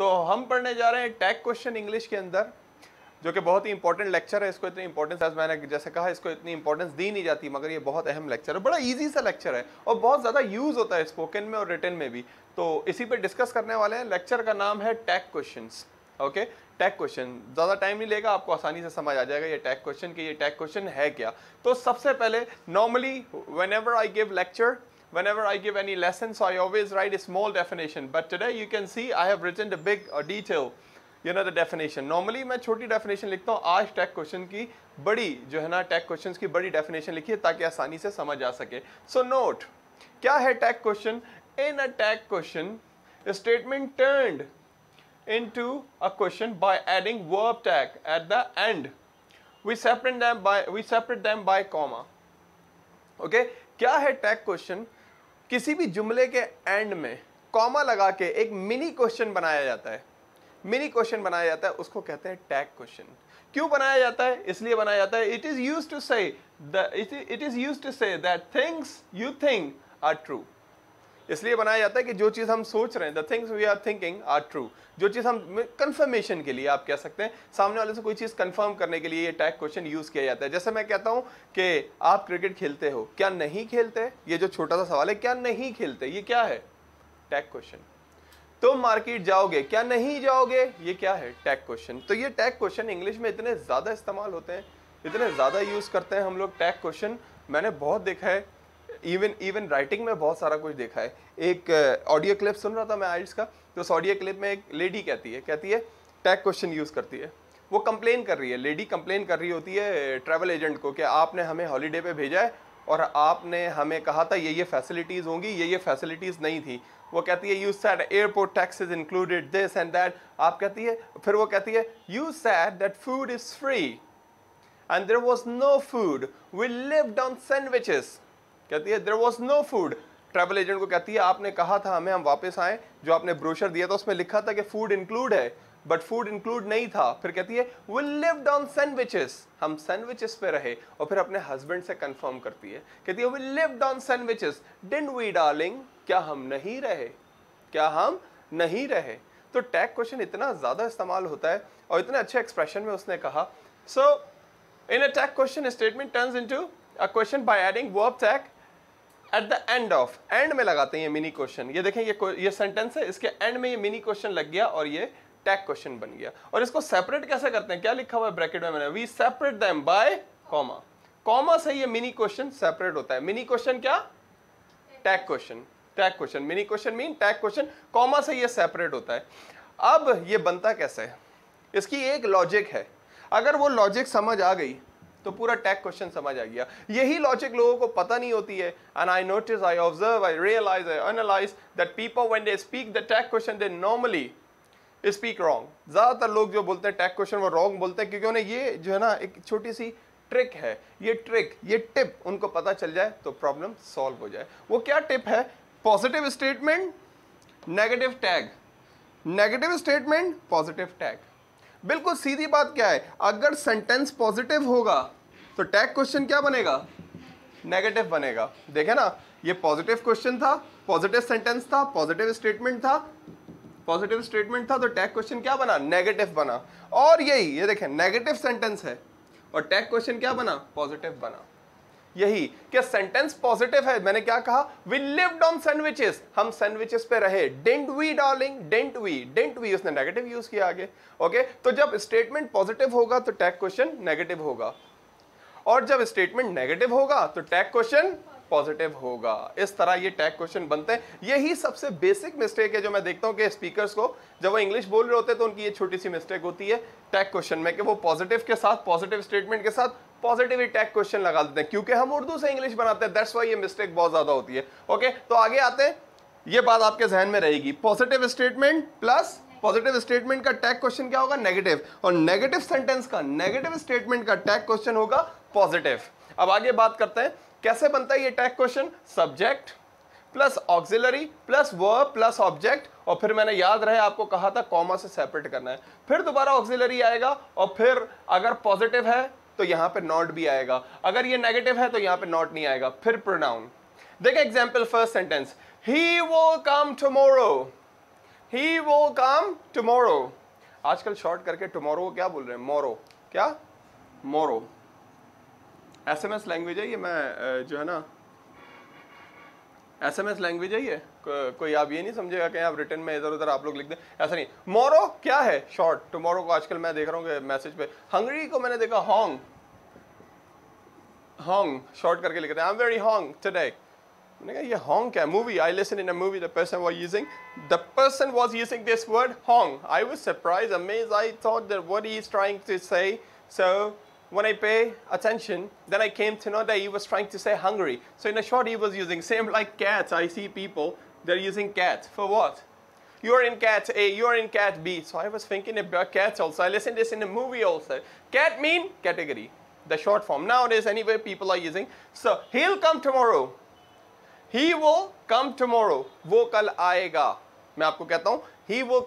तो हम पढ़ने जा रहे हैं टैग क्वेश्चन इंग्लिश के अंदर जो कि बहुत ही इंपॉर्टेंट लेक्चर है इसको इतनी इंपॉर्टेंस आज मैंने जैसे कहा इसको इतनी इंपॉर्टेंस दी नहीं जाती मगर ये बहुत अहम लेक्चर है बड़ा ईजी सा लेक्चर है और बहुत ज़्यादा यूज़ होता है स्पोकन में और रिटर्न में भी तो इसी पर डिस्कस करने वाले हैं लेक्चर का नाम है tag question okay tag question ज़्यादा टाइम नहीं लेगा आपको आसानी से समझ आ जाएगा ये टैग क्वेश्चन कि ये टैग क्वेश्चन है क्या तो सबसे पहले normally whenever I give lecture whenever I give any lesson, so I always write a small definition. But today you can see I have written the big or uh, detail, you know, the definition. Normally मैं छोटी definition लिखता हूँ आज tech question की बड़ी जो है ना tech questions की बड़ी definition लिखी है ताकि आसानी से समझ आ सके. So note, क्या है tech question? In a tech question, a statement turned into a question by adding verb tag at the end. We separate them by we separate them by comma. Okay, क्या है tag question? किसी भी जुमले के and में comma लगा के एक मिनी क्वेश्चन बनाया जाता है मिनी क्वेश्चन बनाया जाता है उसको कहते हैं टैग क्वेश्चन क्यों बनाया जाता है इसलिए बनाया जाता है it is use to say it is use to say that things you think are true इसलिए बनाया जाता है कि जो चीज़ हम सोच रहे हैं the things we are thinking are true जो चीज़ हम कंफर्मेशन के लिए आप कह सकते हैं सामने वाले से कोई चीज़ कंफर्म करने के लिए ये टैग क्वेश्चन यूज़ किया जाता है जैसे मैं कहता हूँ कि आप क्रिकेट खेलते हो क्या नहीं खेलते ये जो छोटा सा सवाल है क्या नहीं खेलते ये क्या है टैग क्वेश्चन तुम तो मार्केट जाओगे क्या नहीं जाओगे ये क्या है टैग क्वेश्चन तो ये टैग क्वेश्चन इंग्लिश में इतने ज़्यादा इस्तेमाल होते हैं इतने ज़्यादा यूज़ करते हैं हम लोग टैग क्वेश्चन मैंने बहुत देखा है इवन इवन राइटिंग में बहुत सारा कुछ देखा है एक ऑडियो uh, क्लिप सुन रहा था मैं आइल्स का तो उस ऑडियो क्लिप में एक लेडी कहती है कहती है टैग क्वेश्चन यूज़ करती है वो कंप्लेन कर रही है लेडी कंप्लेन कर रही होती है ट्रैवल uh, एजेंट को कि आपने हमें हॉलीडे पे भेजा है और आपने हमें कहा था ये ये फैसिलिटीज़ होंगी ये ये फैसिलिटीज़ नहीं थी वो कहती है you said airport tax is included this and that आप कहती है फिर वो कहती है you said that food is free and there was no food we lived on sandwiches कहती है there was no food travel agent को कहती है आपने कहा था हमें हम वापस आए जो आपने ब्रोशर दिया था उसमें लिखा था कि फूड इंक्लूड है बट फूड इंक्लूड नहीं था फिर कहती है वी लिव्ड ऑन सैंडविचेस हम सैंडविचेस पे रहे और फिर अपने हस्बैंड से कंफर्म करती है कहती है we lived on sandwiches didn't we darling क्या हम नहीं रहे क्या हम नहीं रहे तो टैग क्वेश्चन इतना ज़्यादा इस्तेमाल होता है और इतने अच्छे एक्सप्रेशन में उसने कहा so in a tag question statement turns into a question by adding verb tag at the end of end में लगाते हैं ये मिनी क्वेश्चन ये देखें ये ये सेंटेंस है इसके एंड में ये मिनी क्वेश्चन लग गया और ये टैग क्वेश्चन बन गया और इसको सेपरेट कैसे करते हैं क्या लिखा हुआ है ब्रैकेट में मैंने we separate them by comma comma से ये मिनी क्वेश्चन सेपरेट होता है मिनी क्वेश्चन क्या tag question tag question mini question mean tag question comma से ये सेपरेट होता है अब ये बनता कैसे है इसकी एक लॉजिक है अगर वो लॉजिक समझ आ गई तो पूरा टैग क्वेश्चन समझ आ गया यही लॉजिक लोगों को पता नहीं होती है and I notice I observe I realise I analyse that people when they speak the tag question they normally speak wrong ज़्यादातर लोग जो बोलते हैं टैग क्वेश्चन वो रॉन्ग बोलते हैं क्योंकि उन्हें ये जो है ना एक छोटी सी ट्रिक है ये ट्रिक ये टिप उनको पता चल जाए तो प्रॉब्लम सॉल्व हो जाए वो क्या टिप है positive statement negative tag negative statement positive tag बिल्कुल सीधी बात क्या है अगर सेंटेंस पॉजिटिव होगा तो टैग क्वेश्चन क्या बनेगा नेगेटिव बनेगा देखे ना ये पॉजिटिव क्वेश्चन था पॉजिटिव सेंटेंस था पॉजिटिव स्टेटमेंट था पॉजिटिव स्टेटमेंट था तो टैग क्वेश्चन क्या बना नेगेटिव बना और यही ये देखें नेगेटिव सेंटेंस है और टैग क्वेश्चन क्या बना पॉजिटिव बना यही कि सेंटेंस पॉजिटिव है मैंने क्या कहा वी लिव्ड ऑन सैंडविचेस हम सैंडविचेस पे रहे didn't we darling didn't we didn't we उसने नेगेटिव यूज किया आगे ओके तो जब स्टेटमेंट पॉजिटिव होगा तो टैग क्वेश्चन नेगेटिव होगा और जब स्टेटमेंट नेगेटिव होगा तो टैग क्वेश्चन पॉजिटिव होगा इस तरह ये टैग क्वेश्चन बनते हैं यही सबसे बेसिक मिस्टेक है जो मैं देखता हूँ कि स्पीकर्स को जब वो इंग्लिश बोल रहे होते हैं तो उनकी ये छोटी सी मिस्टेक होती है टैग क्वेश्चन में कि वो पॉजिटिव के साथ पॉजिटिव स्टेटमेंट के साथ पॉजिटिव टैग क्वेश्चन लगा देते हैं क्योंकि हम उर्दू से इंग्लिश बनाते हैं दैट्स वाई ये मिस्टेक बहुत ज़्यादा होती है ओके तो आगे आते हैं ये बात आपके जहन में रहेगी positive statement plus positive statement का टैग क्वेश्चन क्या होगा नेगेटिव और नेगेटिव सेंटेंस का नेगेटिव स्टेटमेंट का टैग क्वेश्चन होगा पॉजिटिव अब आगे बात करते हैं कैसे बनता है ये tag question subject plus auxiliary plus verb plus object और फिर मैंने याद रहे आपको कहा था कॉमा से सेपरेट करना है फिर दोबारा ऑक्सिलरी आएगा और फिर अगर पॉजिटिव है तो यहां पे नॉट भी आएगा अगर ये नेगेटिव है तो यहां पे नॉट नहीं आएगा फिर प्रोनाउन देखे एग्जाम्पल फर्स्ट सेंटेंस ही वो कम टुमोरो ही वो कम टुमोरो आजकल शॉर्ट करके टुमोरो क्या बोल रहे हैं मोरो क्या मोरो एस एम एस लैंग्वेज है ये मैं जो है ना एस एम एस लैंग्वेज है ये को, कोई आप ये नहीं समझेगा कहीं आप रिटर्न में इधर उधर आप लोग लिख दें ऐसा नहीं मोरो क्या है शॉर्ट टुमोरो को आजकल मैं देख रहा हूँ मैसेज पे हंगरी को मैंने देखा हॉन्ग हॉन्ग शॉर्ट करके लिख रहे हैं आई एम वेरी हॉन्ग टुडे मैंने कहा ये हॉन्ग क्या है movie I listen in a movie the person was using the person was using this word हॉन्ग I was surprise amaze I thought that what he is trying to say so when I pay attention, then I came to know that he was trying to say hungry. So in a short, he was using same like cats. I see people, they're using cat. For what? You're in cat A, you're in cat B. So I was thinking about cats also. I listened this in a movie also. Cat mean category, the short form. Nowadays, anyway, people are using. So he'll come tomorrow. He will come tomorrow. वो कल आएगा मैं आपको कहता हूँ ही He will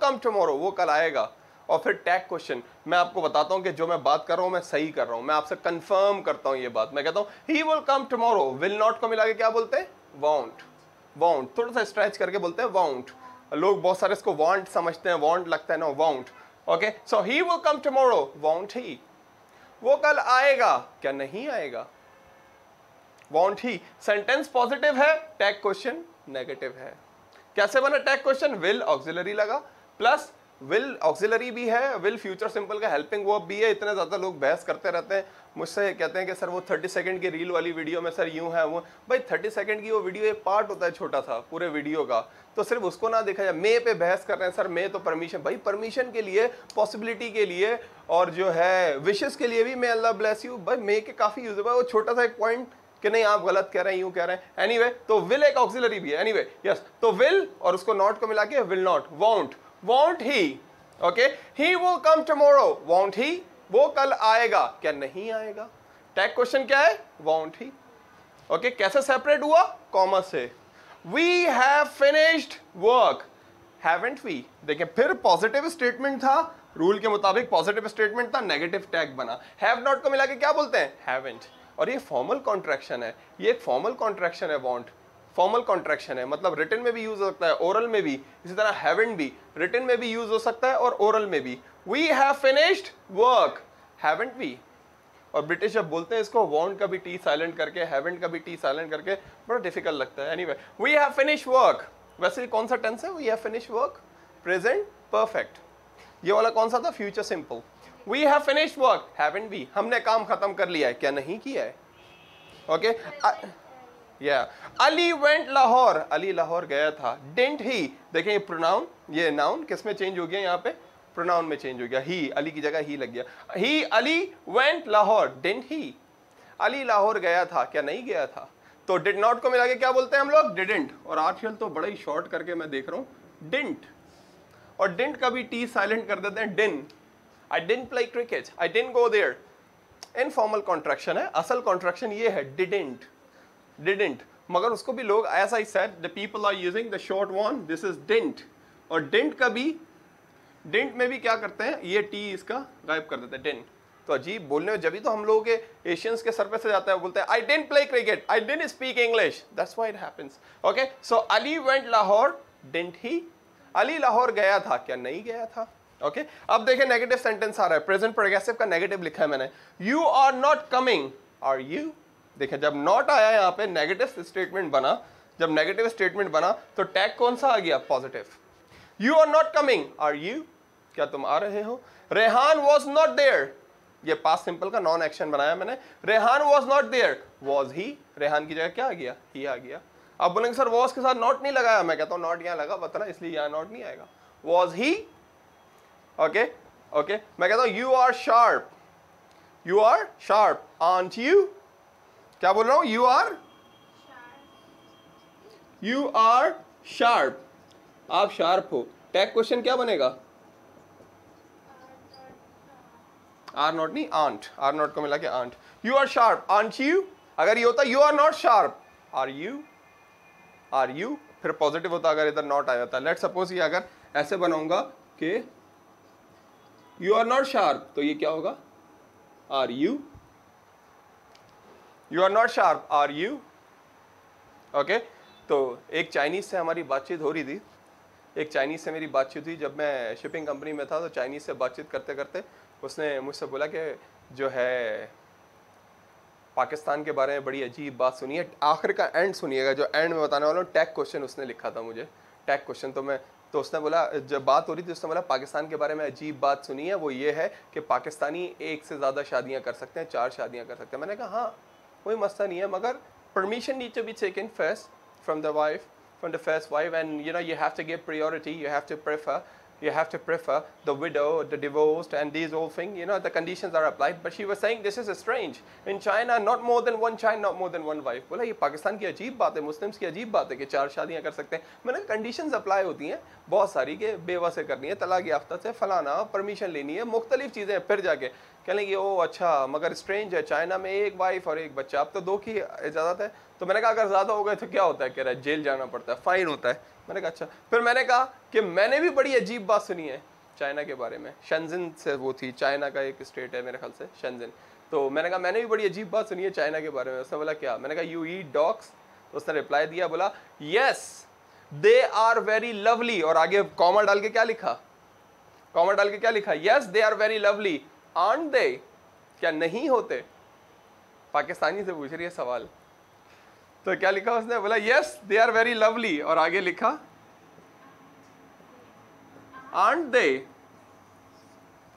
come tomorrow. Haseeb का और फिर टैग क्वेश्चन मैं आपको बताता हूँ कि जो मैं बात कर रहा हूँ मैं सही कर रहा हूँ मैं आपसे कंफर्म करता हूँ ये बात मैं कहता हूँ he will come tomorrow will not को मिला के क्या बोलते हैं वाउंट वाउंट थोड़ा सा स्ट्रेच करके बोलते हैं वाउंट लोग बहुत सारे इसको वांट समझते हैं वांट लगता है ना won't okay so he will come tomorrow won't he वो कल आएगा क्या नहीं आएगा वाउंट ही सेंटेंस पॉजिटिव है टैग क्वेश्चन नेगेटिव है कैसे बना टैग क्वेश्चन विल ऑक्सिलरी लगा प्लस विल ऑक्सिलरी भी है विल फ्यूचर सिंपल का हेल्पिंग वर्ब भी है इतने ज़्यादा लोग बहस करते रहते हैं मुझसे कहते हैं कि सर वो थर्टी सेकेंड की रील वाली वीडियो में सर यूँ है वो भाई थर्टी सेकेंड की वो वीडियो एक पार्ट होता है छोटा सा पूरे वीडियो का तो सिर्फ उसको ना देखा जाए मे पे बहस कर रहे हैं सर मे तो परमिशन भाई परमिशन के लिए पॉसिबिलिटी के लिए और जो है विशेष के लिए भी मैं अल्लाह ब्लेस यू भाई मे के काफ़ी यूज है वो छोटा सा एक पॉइंट कि नहीं आप गलत कह रहे हैं यूँ कह रहे हैं एनी anyway, तो विल एक ऑक्सिलरी भी है एनी anyway, यस yes, तो विल और उसको नॉट को मिला के will not won't won't he? Okay, he will come tomorrow. Won't he? वो कल आएगा क्या नहीं आएगा टैग क्वेश्चन क्या है वॉन्ट ही ओके कैसे सेपरेट हुआ कॉमर्स से we have finished work haven't we देखें फिर पॉजिटिव स्टेटमेंट था रूल के मुताबिक पॉजिटिव स्टेटमेंट था नेगेटिव टैग बना हैव नॉट को मिला के क्या बोलते हैं हैवेंट और ये फॉर्मल कॉन्ट्रैक्शन है ये एक फॉर्मल कॉन्ट्रैक्शन है वॉन्ट फॉर्मल कॉन्ट्रेक्शन है मतलब रिटर्न में भी यूज हो सकता है ओरल में भी इसी तरह हैवन भी रिटर्न में भी यूज हो सकता है और ओरल में भी we have finished work haven't we और ब्रिटिश जब बोलते हैं इसको वॉन्ट का भी टी साइलेंट करके हैवेंट का भी टी साइलेंट करके बड़ा डिफिकल्ट लगता है anyway we have finish work वैसे कौन सा टेंस है we have finish work present perfect ये वाला कौन सा था future simple we have finish work haven't we हमने काम खत्म कर लिया है क्या नहीं किया है ओके okay? या अली वेंट लाहौर अली लाहौर गया था डेंट ही देखें ये प्रोनाउन ये नाउन किस में चेंज हो गया यहाँ पे प्रोनाउन में चेंज हो गया ही अली की जगह ही लग गया he Ali went Lahore didn't he Ali Lahore गया था क्या नहीं गया था तो डिड नॉट को मिला के क्या बोलते हैं हम लोग डिडेंट और आजकल तो बड़ा ही शॉर्ट करके मैं देख रहा हूँ डिंट और डिंट का भी टी साइलेंट कर देते हैं didn't I didn't play cricket I didn't go there informal contraction है असल कॉन्ट्रेक्शन ये है डिडेंट डिडेंट मगर उसको भी लोग ऐसा ही said the people are using the short one this is didn't और didn't का भी didn't में भी क्या करते हैं ये t इसका गायब कर देते हैं डेंट तो अजीब बोलने जब भी तो हम लोगों के एशियंस के सर पे से जाता है बोलते हैं I didn't play cricket I didn't speak English that's why it happens okay so Ali went Lahore didn't he Ali Lahore गया था क्या नहीं गया था ओके okay? अब देखें नेगेटिव सेंटेंस आ रहा है प्रेजेंट प्रोग्रेसिव का नेगेटिव लिखा है मैंने you are not coming are you देखें जब नॉट आया यहाँ पे नेगेटिव स्टेटमेंट बना जब नेगेटिव स्टेटमेंट बना तो टैग कौन सा आ गया positive you are not coming are you क्या तुम आ रहे हो रेहान वॉज नॉट देयर ये पास सिंपल का नॉन एक्शन बनाया मैंने Rehan was not there was he Rehan की जगह क्या आ गया ही आ गया अब बोलेंगे सर वॉज के साथ नॉट नहीं लगाया मैं कहता हूँ नॉट यहाँ लगा बता इसलिए यहाँ नॉट नहीं आएगा वॉज ही ओके ओके मैं कहता हूँ you are sharp you are sharp aren't you क्या बोल रहा हूं you are you are sharp आप शार्प हो टैग क्वेश्चन क्या बनेगा आर नॉट नहीं आंट आर नॉट को मिला के aren't you are sharp aren't you अगर ये होता you are not sharp are you are you फिर पॉजिटिव होता अगर इधर नॉट आ जाता लेट सपोज ये अगर ऐसे बनाऊंगा कि यू आर नॉट शार्प तो ये क्या होगा are you you are not sharp are you okay तो एक चाइनीज़ से हमारी बातचीत हो रही थी एक चाइनीज़ से मेरी बातचीत हुई जब मैं शिपिंग कंपनी में था तो चाइनीज़ से बातचीत करते करते उसने मुझसे बोला कि जो है पाकिस्तान के बारे में बड़ी अजीब बात सुनी है आखिर का एंड सुनिएगा जो एंड में बताने वाला हूँ टैग क्वेश्चन उसने लिखा था मुझे टैग क्वेश्चन तो मैं तो उसने बोला जब बात हो रही थी उसने बोला पाकिस्तान के बारे में अजीब बात सुनी है वो ये है कि पाकिस्तानी एक से ज़्यादा शादियाँ कर सकते हैं चार शादियाँ कर सकते हैं मैंने कहा हाँ कोई मसला नहीं है मगर permission need to be taken first from the wife from the first wife and you know you have to give priority you have to prefer you have to prefer the widow, the divorced, and these all things. You know, the conditions are applied. But she was saying this is strange. In China, not more than one child, not more than one wife. बोला ये पाकिस्तान की अजीब बात है Muslims की अजीब बात है कि चार शादियाँ कर सकते हैं मैंने कंडीशन अप्लाई होती हैं बहुत सारी कि बेवा से करनी है तलाक याफ्ता से फलाना परमिशन लेनी है मुख्तलिफ चीज़ें फिर जाके कह लेंगे ओ अच्छा मगर स्ट्रेंज है चाइना में एक वाइफ और एक बच्चा अब तो दो की इजाज़त है तो मैंने कहा अगर ज़्यादा हो गए तो क्या होता है कह रहा है जेल जाना पड़ता है फ़ाइन होता है मैंने कहा अच्छा फिर मैंने कहा कि मैंने भी बड़ी अजीब बात सुनी है चाइना के बारे में शनजिन से वो थी चाइना का एक स्टेट है मेरे ख्याल से शनजिन तो मैंने कहा मैंने भी बड़ी अजीब बात सुनी है चाइना के बारे में उसने बोला क्या मैंने कहा यू ई डॉक्स उसने रिप्लाई दिया बोला yes they are very lovely और आगे कॉमर डाल के क्या लिखा कॉमर डाल के क्या लिखा yes they are very lovely aren't they क्या नहीं होते पाकिस्तानी से पूछ रही है सवाल तो क्या लिखा उसने बोला yes they are very lovely और आगे लिखा आंट दे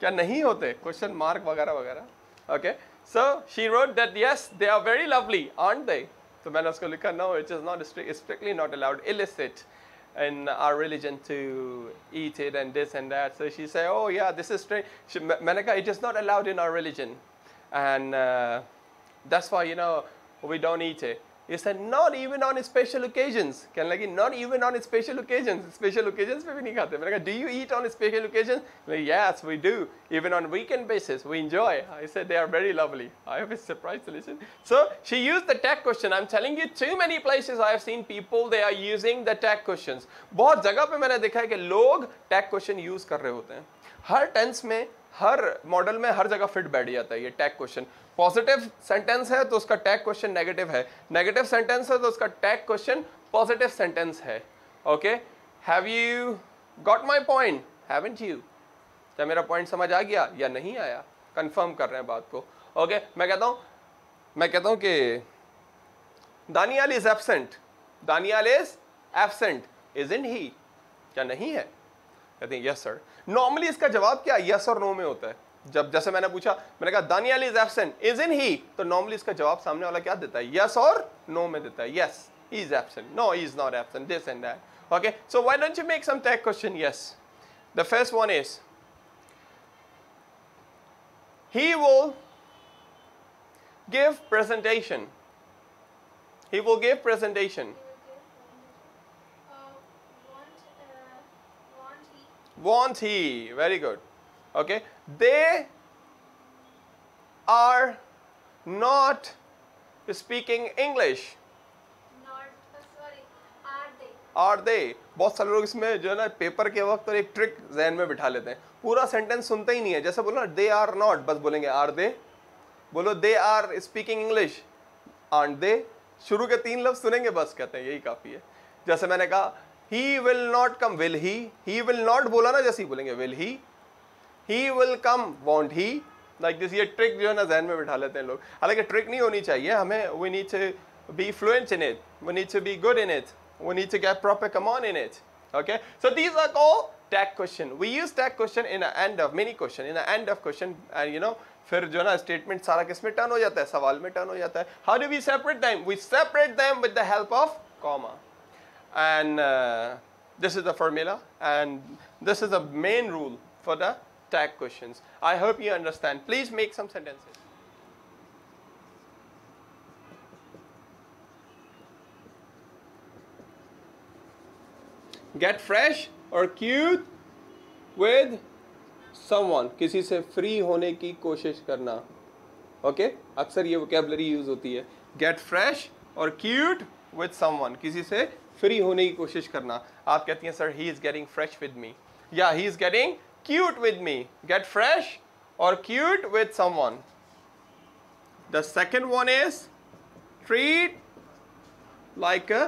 क्या नहीं होते क्वेश्चन मार्क वगैरह वगैरह okay so she wrote that yes they are very lovely aren't they तो मैंने उसको लिखा no it is not strictly not allowed illicit in our religion to eat it and this and that. So she said, oh yeah, this is strange. She, Manaka, it is not allowed in our religion. And uh, that's why, you know, we don't eat it. You said not even on special occasions. I like not even on special occasions. Special occasions we don't eat." do you eat on special occasions? Like, yes we do. Even on weekend basis we enjoy. I said they are very lovely. I was surprised to listen. So she used the tag question. I'm telling you too many places I have seen people they are using the tag questions. बहुत जगह पे मैंने देखा है कि लोग tag question use कर रहे होते हैं हर टेंस में हर मॉडल में हर जगह फिट बैठ जाता है ये टैग क्वेश्चन पॉजिटिव सेंटेंस है तो उसका टैग क्वेश्चन नेगेटिव है नेगेटिव सेंटेंस है तो उसका टैग क्वेश्चन पॉजिटिव सेंटेंस है okay have you got my point haven't you क्या मेरा पॉइंट समझ आ गया या नहीं आया कंफर्म कर रहे हैं बात को ओके okay, मैं कहता हूँ मैं कहता हूँ कि Daniyal is absent Daniyal is absent isn't he क्या नहीं है कहते हैं यस सर नॉर्मली इसका जवाब क्या यस और नो में होता है जब जैसे मैंने पूछा मैंने कहा Daniyal is absent isn't he तो नॉर्मली इसका जवाब सामने वाला क्या देता है यस और नो में देता है yes is absent no is not absent this and that okay so why don't you make some tag question yes the first one is he will give presentation he will give presentation want he very good okay they are not speaking English are they uh, बहुत सारे लोग इसमें जो है ना paper के वक्त और एक ट्रिक जहन में बिठा लेते हैं पूरा सेंटेंस सुनते ही नहीं है जैसे बोलो ना दे आर नॉट बस बोलेंगे आर दे बोलो they are speaking English aren't they शुरू के तीन लफ्ज सुनेंगे बस कहते हैं यही काफ़ी है जैसे मैंने कहा he will not come will he he will not बोला ना जैसे ही बोलेंगे will he he will come won't he like this ये ट्रिक जो है ना जहन में बिठा लेते हैं लोग हालांकि ट्रिक नहीं होनी चाहिए हमें we need to be fluent in it we need to be good in it we need to get proper command in it okay so these are all tag question we use tag question in the end of many question in the end of question and you know फिर जो ना statement सारा किस में turn हो जाता है सवाल में टर्न हो जाता है how do we separate them we separate them with the help of comma and uh, this is the formula and this is the main rule for the tag questions. I hope you understand. Please make some sentences. Get fresh or cute with someone. किसी से free होने की कोशिश करना. okay? अक्सर ये vocabulary use होती है Get fresh or cute with someone. किसी से फ्री होने की कोशिश करना आप कहती हैं sir he is getting fresh with me या he is getting cute with me get fresh और cute with someone the second one is treat like a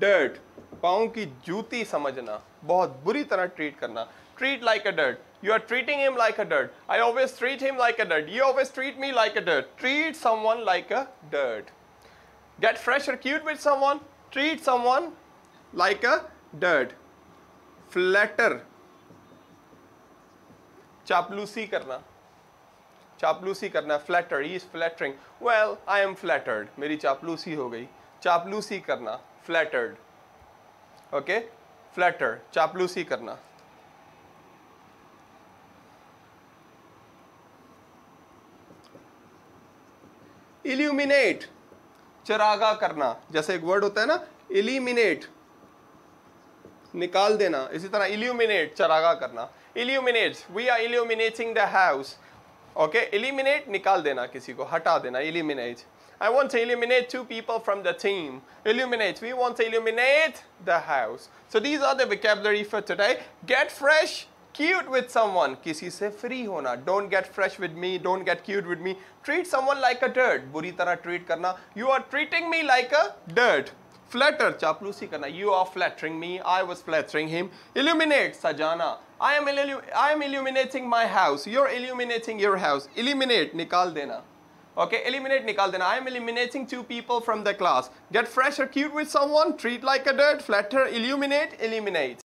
dirt पाओ की जूती समझना बहुत बुरी तरह ट्रीट करना treat like a dirt you are treating him like a dirt I always treat him like a dirt you always treat me like a dirt treat someone like a dirt get fresh और cute with someone treat someone like a dirt flatter चापलूसी करना चापलूसी करना flatter he is flattering well I am flattered मेरी चापलूसी हो गई चापलूसी करना फ्लैटर्ड ओके फ्लैटर चापलूसी करना इल्यूमिनेट चरागा करना जैसे एक वर्ड होता है ना इल्यूमिनेट निकाल देना इसी तरह इल्यूमिनेट चरागा करना illuminate we are illuminating the house okay eliminate निकाल देना किसी को हटा देना eliminate I want eliminate two people from the team illuminate we want illuminate the house so these are vocabulary for today get fresh cute with someone किसी से फ्री होना don't get fresh with me don't get cute with me treat someone like a dirt बुरी तरह treat करना you are treating me like a dirt Flatter, चापलूसी karna. You are flattering me, I was flattering him. Illuminate, sajana. I am, I am illuminating my house, you're illuminating your house. Illuminate, nikal dena. Okay, eliminate, nikal dena. I am eliminating two people from the class. Get fresh or cute with someone, treat like a dirt, flatter, illuminate, eliminate.